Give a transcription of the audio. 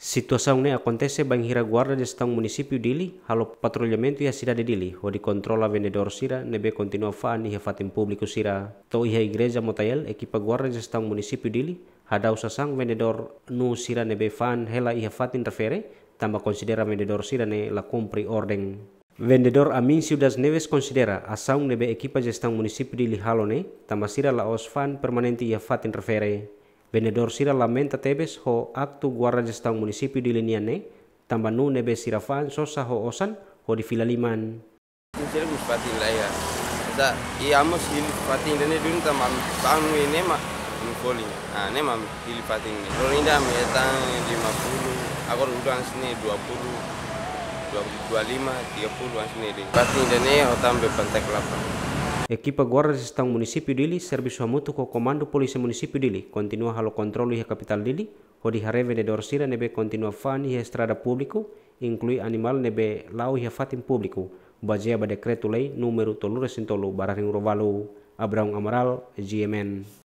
Situação ne acontece bem hira guarda de estado município dili, halo patrulhamento ia cidade dili, di controla vendedor sira, nebe continua fa ni fatem público sira. To ia igreja motayel, ekipa guarda de estado município dili, hadau sasang vendedor nu sira nebe fan hela ia fatin refere, tamba considera vendedor sira ne la compri orden. Vendedor Amin Siudas Neves considera asang nebe equipa gestão município dili halo ne, tamba sira la os fan permanente ia fatin refere. Venedor sira lamenta tebes ho actu guarrajastang munisipi di Liniane, nu nebe sirafan sosa ho osan ho di filaliman. Sira guspati laya. Da iamos hili pati ini dun tamam bangu ini ma ngkoli. Ah ne mam hili pati ini. tang lima puluh, aku udang sini 20, 25, 30 an sini. Pati ini hotam bepantek kelapa. Equipa guardas estão município dele, serviço muito com comando polícia município dele. Continua halo controle e capital dele, onde hareve de dorsira nebe continua fani e estrada público, inclui animal nebe lau e fatim público. Baseia ba decreto lei número tolura sintolo barang rovalo. Abraão Amaral, GMN.